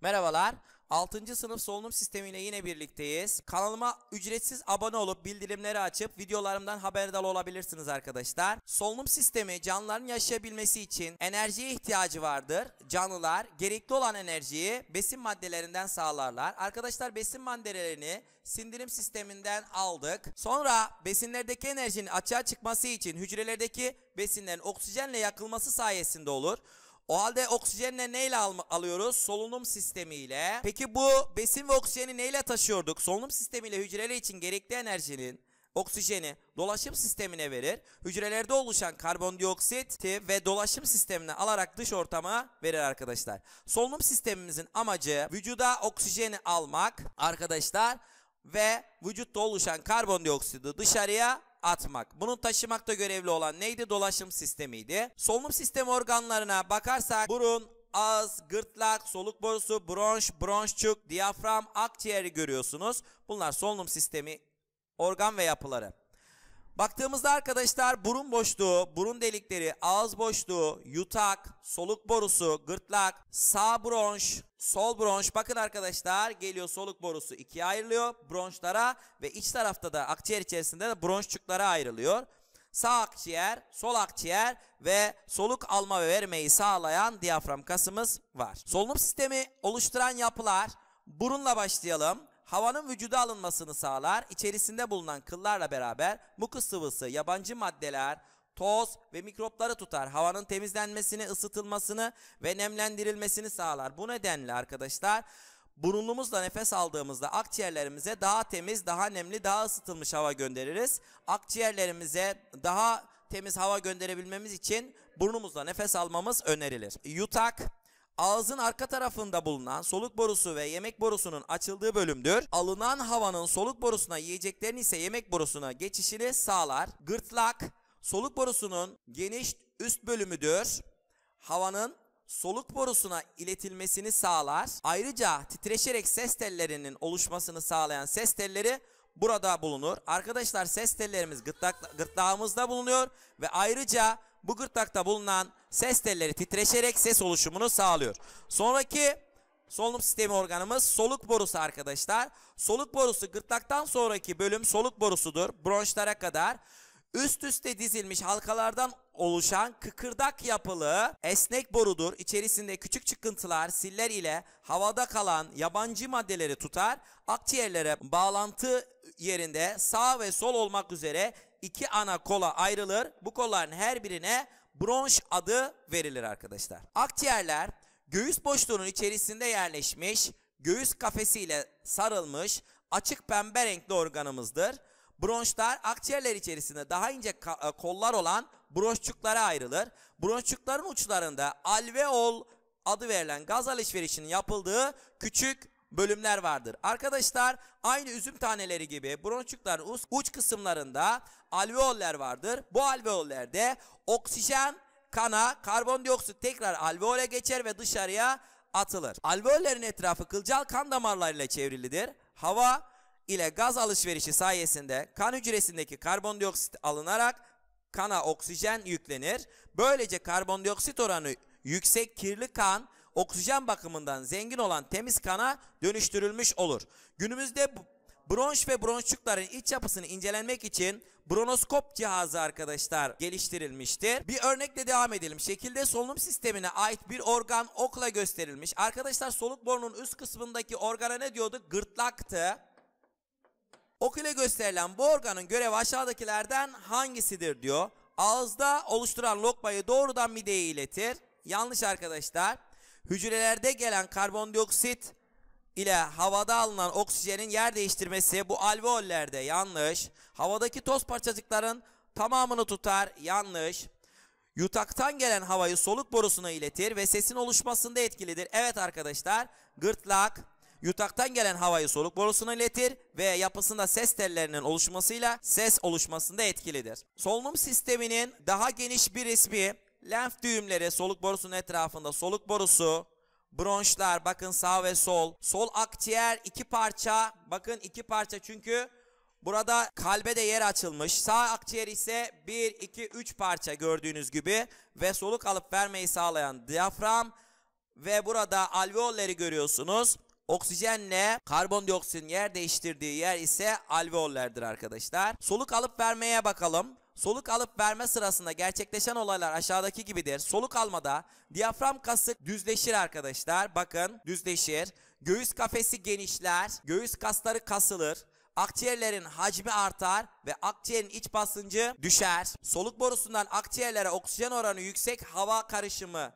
Merhabalar. 6. sınıf solunum sistemiyle yine birlikteyiz. Kanalıma ücretsiz abone olup bildirimleri açıp videolarımdan haberdar olabilirsiniz arkadaşlar. Solunum sistemi canlıların yaşayabilmesi için enerjiye ihtiyacı vardır. Canlılar gerekli olan enerjiyi besin maddelerinden sağlarlar. Arkadaşlar besin maddelerini sindirim sisteminden aldık. Sonra besinlerdeki enerjinin açığa çıkması için hücrelerdeki besinlerin oksijenle yakılması sayesinde olur. O halde oksijenle neyle al alıyoruz? Solunum sistemiyle. Peki bu besin ve oksijeni neyle taşıyorduk? Solunum sistemiyle hücreler için gerekli enerjinin oksijeni dolaşım sistemine verir. Hücrelerde oluşan karbondioksiti ve dolaşım sistemine alarak dış ortama verir arkadaşlar. Solunum sistemimizin amacı vücuda oksijeni almak arkadaşlar ve vücutta oluşan karbondioksidi dışarıya atmak. Bunun taşımakta görevli olan neydi? Dolaşım sistemiydi. Solunum sistemi organlarına bakarsak burun, ağız, gırtlak, soluk borusu, bronş, bronşçuk, diyafram, akciğeri görüyorsunuz. Bunlar solunum sistemi organ ve yapıları. Baktığımızda arkadaşlar burun boşluğu, burun delikleri, ağız boşluğu, yutak, soluk borusu, gırtlak, sağ bronş, sol bronş. Bakın arkadaşlar geliyor soluk borusu ikiye ayrılıyor bronşlara ve iç tarafta da akciğer içerisinde de bronşçuklara ayrılıyor. Sağ akciğer, sol akciğer ve soluk alma ve vermeyi sağlayan diyafram kasımız var. Solunum sistemi oluşturan yapılar burunla başlayalım havanın vücuda alınmasını sağlar. İçerisinde bulunan kıllarla beraber mukus sıvısı, yabancı maddeler, toz ve mikropları tutar. Havanın temizlenmesini, ısıtılmasını ve nemlendirilmesini sağlar. Bu nedenle arkadaşlar burnumuzla nefes aldığımızda akciğerlerimize daha temiz, daha nemli, daha ısıtılmış hava göndeririz. Akciğerlerimize daha temiz hava gönderebilmemiz için burnumuzla nefes almamız önerilir. Yutak ağzın arka tarafında bulunan soluk borusu ve yemek borusunun açıldığı bölümdür. Alınan havanın soluk borusuna yiyeceklerin ise yemek borusuna geçişini sağlar. Gırtlak soluk borusunun geniş üst bölümüdür. Havanın soluk borusuna iletilmesini sağlar. Ayrıca titreşerek ses tellerinin oluşmasını sağlayan ses telleri burada bulunur. Arkadaşlar ses tellerimiz gırtlak, gırtlağımızda bulunuyor ve ayrıca bu gırtlakta bulunan ses telleri titreşerek ses oluşumunu sağlıyor. Sonraki solunum sistemi organımız soluk borusu arkadaşlar. Soluk borusu gırtlaktan sonraki bölüm soluk borusudur. Bronşlara kadar üst üste dizilmiş halkalardan oluşan kıkırdak yapılı esnek borudur. İçerisinde küçük çıkıntılar, siller ile havada kalan yabancı maddeleri tutar. Akciğerlere bağlantı yerinde sağ ve sol olmak üzere iki ana kola ayrılır. Bu kolların her birine bronş adı verilir arkadaşlar. Akciğerler göğüs boşluğunun içerisinde yerleşmiş, göğüs kafesiyle sarılmış açık pembe renkli organımızdır. Bronşlar akciğerler içerisinde daha ince e, kollar olan bronşçuklara ayrılır. Bronşçukların uçlarında alveol adı verilen gaz alışverişinin yapıldığı küçük bölümler vardır. Arkadaşlar aynı üzüm taneleri gibi bronçukların uç kısımlarında alveoller vardır. Bu alveollerde oksijen kana karbondioksit tekrar alveole geçer ve dışarıya atılır. Alveollerin etrafı kılcal kan damarlarıyla çevrilidir. Hava ile gaz alışverişi sayesinde kan hücresindeki karbondioksit alınarak kana oksijen yüklenir. Böylece karbondioksit oranı yüksek kirli kan oksijen bakımından zengin olan temiz kana dönüştürülmüş olur. Günümüzde bronş ve bronşçukların iç yapısını incelenmek için bronoskop cihazı arkadaşlar geliştirilmiştir. Bir örnekle devam edelim. Şekilde solunum sistemine ait bir organ okla gösterilmiş. Arkadaşlar soluk borunun üst kısmındaki organa ne diyorduk? Gırtlaktı. Ok ile gösterilen bu organın görevi aşağıdakilerden hangisidir diyor. Ağızda oluşturan lokmayı doğrudan mideye iletir. Yanlış arkadaşlar hücrelerde gelen karbondioksit ile havada alınan oksijenin yer değiştirmesi bu alveollerde yanlış. Havadaki toz parçacıkların tamamını tutar yanlış. Yutaktan gelen havayı soluk borusuna iletir ve sesin oluşmasında etkilidir. Evet arkadaşlar gırtlak yutaktan gelen havayı soluk borusuna iletir ve yapısında ses tellerinin oluşmasıyla ses oluşmasında etkilidir. Solunum sisteminin daha geniş bir ismi lenf düğümleri soluk borusunun etrafında soluk borusu, bronşlar bakın sağ ve sol. Sol akciğer iki parça bakın iki parça çünkü burada kalbe de yer açılmış. Sağ akciğer ise 1, 2, 3 parça gördüğünüz gibi ve soluk alıp vermeyi sağlayan diyafram ve burada alveolleri görüyorsunuz. Oksijenle karbondioksitin yer değiştirdiği yer ise alveollerdir arkadaşlar. Soluk alıp vermeye bakalım. Soluk alıp verme sırasında gerçekleşen olaylar aşağıdaki gibidir. Soluk almada diyafram kası düzleşir arkadaşlar. Bakın düzleşir. Göğüs kafesi genişler. Göğüs kasları kasılır. Akciğerlerin hacmi artar ve akciğerin iç basıncı düşer. Soluk borusundan akciğerlere oksijen oranı yüksek hava karışımı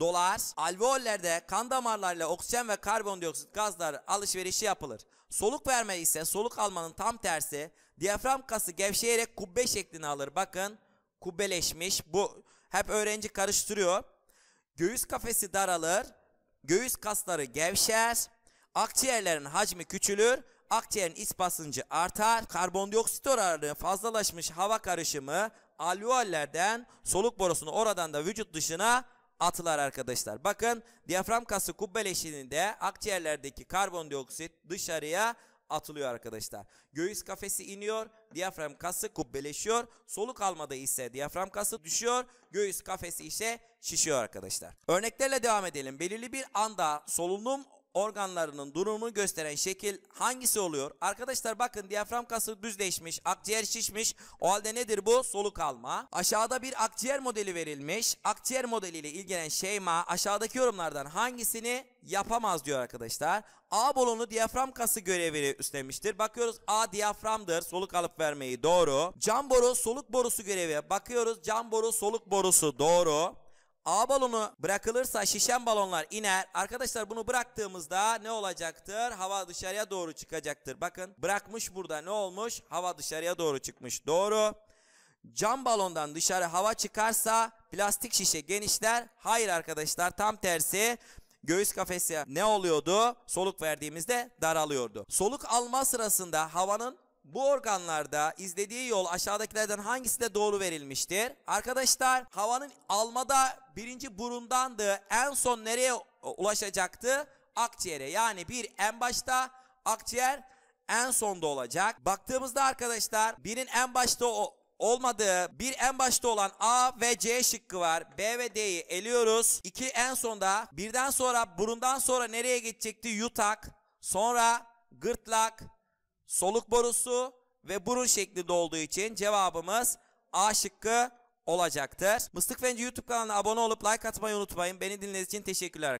dolar. Alveollerde kan damarlarıyla oksijen ve karbondioksit gazları alışverişi yapılır. Soluk verme ise soluk almanın tam tersi. Diyafram kası gevşeyerek kubbe şeklini alır. Bakın kubbeleşmiş. Bu hep öğrenci karıştırıyor. Göğüs kafesi daralır. Göğüs kasları gevşer. Akciğerlerin hacmi küçülür. Akciğerin iç basıncı artar. Karbondioksit oranı fazlalaşmış hava karışımı alveollerden soluk borusunu oradan da vücut dışına atılar arkadaşlar. Bakın diyafram kası kubbeleşiğinde akciğerlerdeki karbondioksit dışarıya atılıyor arkadaşlar. Göğüs kafesi iniyor, diyafram kası kubbeleşiyor. Soluk almada ise diyafram kası düşüyor, göğüs kafesi ise şişiyor arkadaşlar. Örneklerle devam edelim. Belirli bir anda solunum organlarının durumunu gösteren şekil hangisi oluyor? Arkadaşlar bakın diyafram kası düzleşmiş, akciğer şişmiş. O halde nedir bu? Soluk alma. Aşağıda bir akciğer modeli verilmiş. Akciğer modeliyle ilgilenen Şeyma aşağıdaki yorumlardan hangisini yapamaz diyor arkadaşlar. A bolonlu diyafram kası görevi üstlenmiştir. Bakıyoruz A diyaframdır. Soluk alıp vermeyi doğru. Cam boru soluk borusu görevi. Bakıyoruz cam boru soluk borusu doğru. A balonu bırakılırsa şişen balonlar iner. Arkadaşlar bunu bıraktığımızda ne olacaktır? Hava dışarıya doğru çıkacaktır. Bakın bırakmış burada ne olmuş? Hava dışarıya doğru çıkmış. Doğru. Cam balondan dışarı hava çıkarsa plastik şişe genişler. Hayır arkadaşlar tam tersi göğüs kafesi ne oluyordu? Soluk verdiğimizde daralıyordu. Soluk alma sırasında havanın bu organlarda izlediği yol aşağıdakilerden hangisine doğru verilmiştir? Arkadaşlar havanın almada birinci burundandı. En son nereye ulaşacaktı? Akciğere. Yani bir en başta akciğer en sonda olacak. Baktığımızda arkadaşlar birin en başta o olmadığı bir en başta olan A ve C şıkkı var. B ve D'yi eliyoruz. İki en sonda birden sonra burundan sonra nereye geçecekti? Yutak. Sonra gırtlak soluk borusu ve burun şeklinde olduğu için cevabımız A şıkkı olacaktır. Mıstık Fence YouTube kanalına abone olup like atmayı unutmayın. Beni dinlediğiniz için teşekkürler.